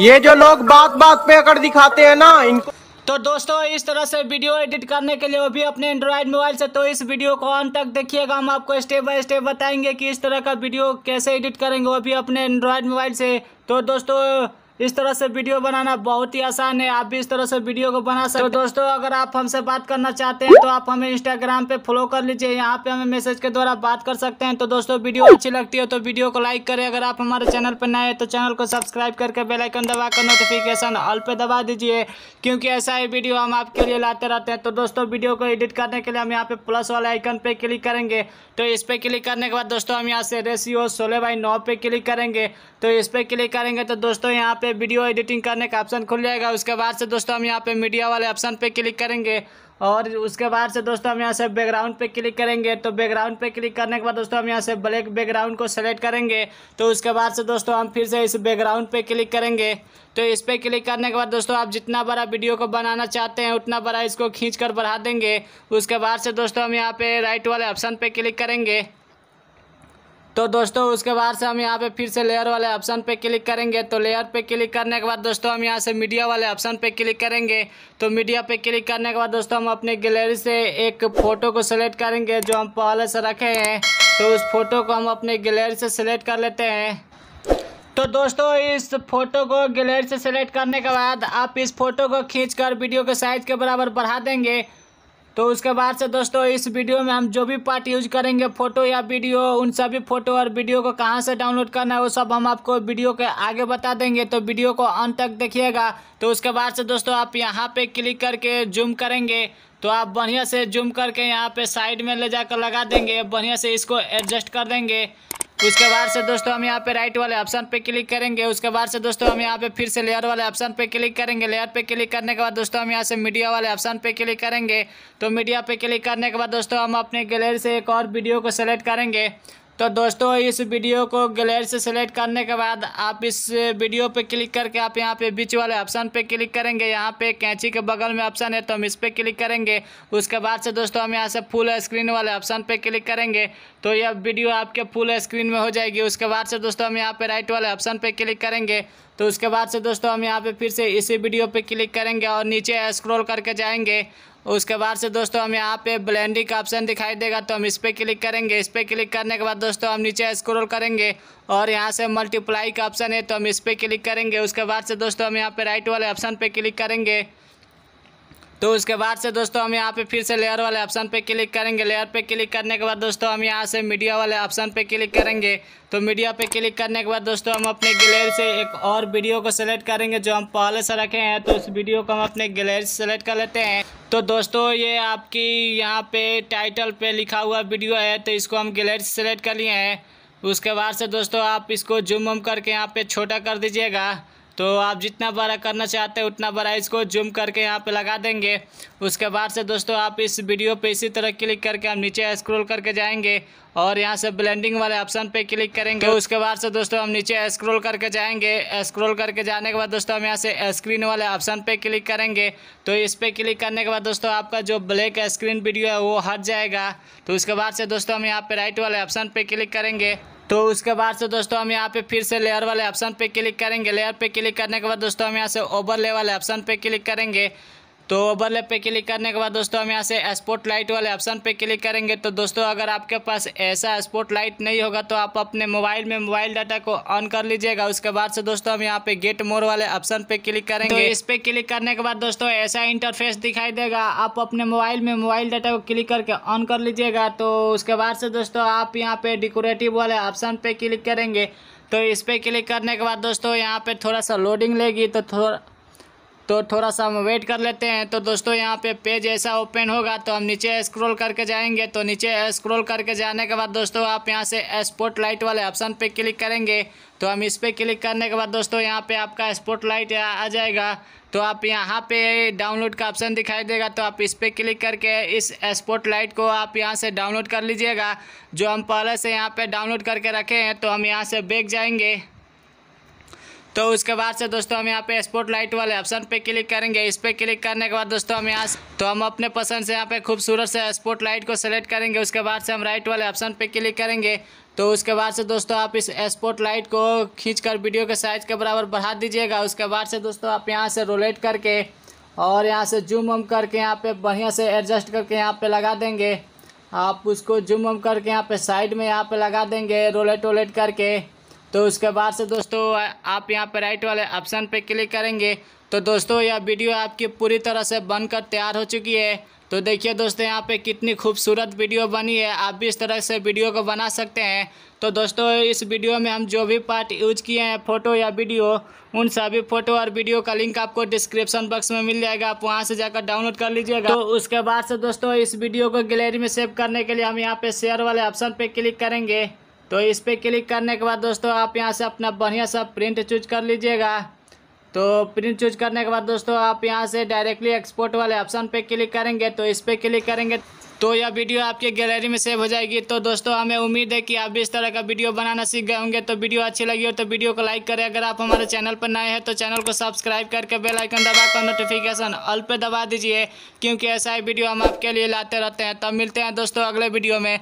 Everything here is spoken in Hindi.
ये जो लोग बात बात पे अकड़ दिखाते हैं ना इनको तो दोस्तों इस तरह से वीडियो एडिट करने के लिए वो भी अपने एंड्रॉयड मोबाइल से तो इस वीडियो को अंत तक देखिएगा हम आपको स्टेप बाय स्टेप बताएंगे कि इस तरह का वीडियो कैसे एडिट करेंगे वो भी अपने एंड्रॉयड मोबाइल से तो दोस्तों इस तरह से वीडियो बनाना बहुत ही आसान है आप भी इस तरह से वीडियो को बना सकते हो तो दोस्तों अगर आप हमसे बात करना चाहते हैं तो आप हमें इंस्टाग्राम पे फॉलो कर लीजिए यहाँ पे हमें मैसेज के द्वारा बात कर सकते हैं तो दोस्तों वीडियो अच्छी लगती है तो वीडियो को लाइक करें अगर आप हमारे चैनल पर नए हैं तो चैनल को सब्सक्राइब करके बेलाइकन दबा कर नोटिफिकेशन ऑल पे दबा दीजिए क्योंकि ऐसा ही वीडियो हम आपके लिए लाते रहते हैं तो दोस्तों वीडियो को एडिट करने के लिए हम यहाँ पे प्लस वाले आइकन पे क्लिक करेंगे तो इस पर क्लिक करने के बाद दोस्तों हम यहाँ से रेसियो सोलह बाई नौ पे क्लिक करेंगे तो इस पर क्लिक करेंगे तो दोस्तों यहाँ पे में वीडियो एडिटिंग करने का ऑप्शन खुल जाएगा उसके बाद से दोस्तों हम यहाँ पे मीडिया वाले ऑप्शन पे क्लिक करेंगे और उसके बाद से दोस्तों हम यहाँ से बैकग्राउंड पे क्लिक करेंगे तो बैकग्राउंड पे क्लिक करने के बाद दोस्तों हम यहाँ से ब्लैक बैकग्राउंड को सेलेक्ट करेंगे तो उसके बाद से दोस्तों हम फिर से इस बैकग्राउंड पे क्लिक करेंगे तो इस पर क्लिक करने के बाद दोस्तों आप जितना बड़ा वीडियो को बनाना चाहते हैं उतना बड़ा इसको खींच कर बढ़ा देंगे उसके बाद से दोस्तों हम यहाँ पे राइट वाले ऑप्शन पर क्लिक करेंगे तो दोस्तों उसके बाद से हम यहाँ पे फिर से लेयर वाले ऑप्शन पे क्लिक करेंगे तो लेयर पे क्लिक करने के बाद दोस्तों हम यहाँ से मीडिया वाले ऑप्शन पे क्लिक करेंगे तो मीडिया पे क्लिक करने के बाद दोस्तों हम अपने गैलरी से एक फ़ोटो को सेलेक्ट करेंगे जो हम पहले से रखे हैं तो उस फोटो को हम अपने गैलरी से सेलेक्ट कर लेते हैं तो दोस्तों इस फोटो को गैलरी से सेलेक्ट करने के बाद आप इस फोटो को खींच वीडियो के साइज के बराबर बढ़ा देंगे तो उसके बाद से दोस्तों इस वीडियो में हम जो भी पार्ट यूज करेंगे फोटो या वीडियो उन सभी फोटो और वीडियो को कहाँ से डाउनलोड करना है वो सब हम आपको वीडियो के आगे बता देंगे तो वीडियो को अंत तक देखिएगा तो उसके बाद से दोस्तों आप यहाँ पे क्लिक करके जूम करेंगे तो आप बढ़िया से जूम करके यहाँ पे साइड में ले जाकर लगा देंगे बढ़िया से इसको एडजस्ट कर देंगे उसके बाद से दोस्तों हम यहाँ पे राइट वाले ऑप्शन पे क्लिक करेंगे उसके बाद से दोस्तों हम यहाँ पे फिर से लेयर वाले ऑप्शन पे क्लिक करेंगे लेयर पे क्लिक करने के बाद दोस्तों हम यहाँ से मीडिया वाले ऑप्शन पे क्लिक करेंगे तो मीडिया पे क्लिक करने के बाद दोस्तों हम अपने गैलरी से एक और वीडियो को सेलेक्ट करेंगे तो दोस्तों इस वीडियो को गैलरी से सेलेक्ट करने के बाद आप इस वीडियो पे क्लिक करके आप यहाँ पे बीच वाले ऑप्शन पे क्लिक करेंगे यहाँ पे कैंची के बगल में ऑप्शन है तो हम इस पर क्लिक करेंगे उसके बाद से दोस्तों हम यहाँ से फुल स्क्रीन वाले ऑप्शन पे क्लिक करेंगे तो यह वीडियो आपके फुल स्क्रीन में हो जाएगी उसके बाद से दोस्तों हम यहाँ पर राइट वाले ऑप्शन पर क्लिक करेंगे तो उसके बाद से दोस्तों हम यहाँ पे फिर से इसी वीडियो पे क्लिक करेंगे और नीचे स्क्रॉल करके जाएंगे उसके बाद से दोस्तों हम यहाँ पे ब्लेंडिंग का ऑप्शन दिखाई देगा तो हम इस पर क्लिक करेंगे इस पर क्लिक करने के बाद दोस्तों हम नीचे स्क्रॉल करेंगे और यहाँ से मल्टीप्लाई का ऑप्शन है तो हम इस पर क्लिक करेंगे उसके बाद से दोस्तों हम यहाँ पे राइट वाले ऑप्शन पे क्लिक करेंगे तो उसके बाद से दोस्तों हम यहाँ पे फिर से लेयर वाले ऑप्शन पे क्लिक करेंगे लेयर पे क्लिक करने के बाद दोस्तों हम यहाँ से मीडिया वाले ऑप्शन पे क्लिक करेंगे तो मीडिया पे क्लिक करने के बाद दोस्तों हम अपने गैलरी से एक और वीडियो को सिलेक्ट करेंगे जो हम पहले से रखे हैं तो उस वीडियो को हम अपने गैलरी से सेलेक्ट कर लेते हैं तो दोस्तों ये आपकी यहाँ पे टाइटल पे लिखा हुआ वीडियो है तो इसको हम गैलरी से सेलेक्ट कर लिए हैं उसके बाद से दोस्तों आप इसको जूम वम करके यहाँ पे छोटा कर दीजिएगा तो आप जितना बड़ा करना चाहते हैं उतना बड़ा इसको जूम करके यहाँ पे लगा देंगे उसके बाद से दोस्तों आप इस वीडियो पे इसी तरह क्लिक करके हम नीचे स्क्रॉल करके जाएंगे और यहाँ से ब्लेंडिंग वाले ऑप्शन पे क्लिक करेंगे तो उसके बाद से दोस्तों हम नीचे स्क्रॉल करके जाएंगे स्क्रॉल करके जाने के बाद दोस्तों हम यहाँ से स्क्रीन वाले ऑप्शन पे क्लिक करेंगे तो इस पर क्लिक करने के बाद दोस्तों आपका जो ब्लैक स्क्रीन वीडियो है वो हट जाएगा तो उसके बाद से दोस्तों हम यहाँ पे राइट वाले ऑप्शन पे क्लिक करेंगे तो उसके बाद से दोस्तों हम यहाँ पे फिर से लेयर वाले ऑप्शन पे क्लिक करेंगे लेयर पे क्लिक करने के बाद दोस्तों हम यहाँ से ओवरले वाले ऑप्शन पे क्लिक करेंगे तो ओवरले पे क्लिक करने के बाद दोस्तों हम यहाँ से स्पोर्ट लाइट वाले ऑप्शन पे क्लिक करेंगे तो दोस्तों अगर आपके पास ऐसा स्पोर्ट लाइट नहीं होगा तो आप अपने मोबाइल में मोबाइल डाटा को ऑन कर लीजिएगा उसके बाद से दोस्तों हम यहाँ पे गेट मोर वाले ऑप्शन तो तो पे क्लिक करेंगे तो इस पे क्लिक करने के बाद दोस्तों ऐसा इंटरफेस दिखाई देगा आप अपने मोबाइल में मोबाइल डाटा को क्लिक करके ऑन कर लीजिएगा तो उसके बाद से दोस्तों आप यहाँ पे डिकोरेटिव वाले ऑप्शन पे क्लिक करेंगे तो इस पर क्लिक करने के बाद दोस्तों यहाँ पे थोड़ा सा लोडिंग लेगी तो थोड़ा तो थोड़ा सा हम वेट कर लेते हैं तो दोस्तों यहाँ पे पेज ऐसा ओपन होगा तो हम नीचे स्क्रॉल करके जाएंगे तो नीचे स्क्रॉल करके जाने के बाद दोस्तों आप यहाँ से स्पॉट लाइट वाले ऑप्शन पे क्लिक करेंगे तो हम इस पर क्लिक करने के बाद दोस्तों यहाँ पे आपका स्पॉट लाइट आ जाएगा तो आप यहाँ पे डाउनलोड का ऑप्शन दिखाई देगा तो आप इस पर क्लिक करके इस स्पॉट लाइट को आप यहाँ से डाउनलोड कर लीजिएगा जो हम पहले से यहाँ पर डाउनलोड करके रखे हैं तो हम यहाँ से बैग जाएंगे तो उसके बाद से दोस्तों हम यहाँ पे स्पोर्ट लाइट वाले ऑप्शन पे क्लिक करेंगे इस पर क्लिक करने के बाद दोस्तों हम यहाँ तो हम अपने पसंद से यहाँ पे खूबसूरत से स्पोर्ट लाइट को सेलेक्ट करेंगे उसके बाद से हम राइट वाले ऑप्शन पे क्लिक करेंगे तो उसके बाद से दोस्तों आप इस स्पोर्ट लाइट को खींचकर वीडियो के साइज़ के बराबर बढ़ा दीजिएगा उसके बाद से दोस्तों आप यहाँ से रोलेट करके और यहाँ से जूम वम करके यहाँ पर बढ़िया से एडजस्ट करके यहाँ पर लगा देंगे आप उसको जूम वम करके यहाँ पर साइड में यहाँ पर लगा देंगे रोलेट वोलेट करके तो उसके बाद से दोस्तों आप यहाँ पर राइट वाले ऑप्शन पर क्लिक करेंगे तो दोस्तों यह वीडियो आपकी पूरी तरह से बनकर तैयार हो चुकी है तो देखिए दोस्तों यहाँ पे कितनी खूबसूरत वीडियो बनी है आप भी इस तरह से वीडियो को बना सकते हैं तो दोस्तों इस वीडियो में हम जो भी पार्ट यूज किए हैं फ़ोटो या वीडियो उन सभी फ़ोटो और वीडियो का लिंक आपको डिस्क्रिप्शन बॉक्स में मिल जाएगा आप वहाँ से जाकर डाउनलोड कर लीजिएगा तो उसके बाद से दोस्तों इस वीडियो को गैलरी में सेव करने के लिए हम यहाँ पे शेयर वाले ऑप्शन पर क्लिक करेंगे तो इस पर क्लिक करने के बाद दोस्तों आप यहाँ से अपना बढ़िया सा प्रिंट चूज कर लीजिएगा तो प्रिंट चूज करने के बाद दोस्तों आप यहाँ से डायरेक्टली एक्सपोर्ट वाले ऑप्शन पे क्लिक करेंगे तो इस पर क्लिक करेंगे तो यह वीडियो आपके गैलरी में सेव हो जाएगी तो दोस्तों हमें उम्मीद है कि आप भी इस तरह का वीडियो बनाना सीख गए होंगे तो वीडियो अच्छी लगी हो तो वीडियो को लाइक करें अगर आप हमारे चैनल पर नए हैं तो चैनल को सब्सक्राइब करके बेल आइकन दबाकर नोटिफिकेशन ऑल पे दबा दीजिए क्योंकि ऐसा ही वीडियो हम आपके लिए लाते रहते हैं तब मिलते हैं दोस्तों अगले वीडियो में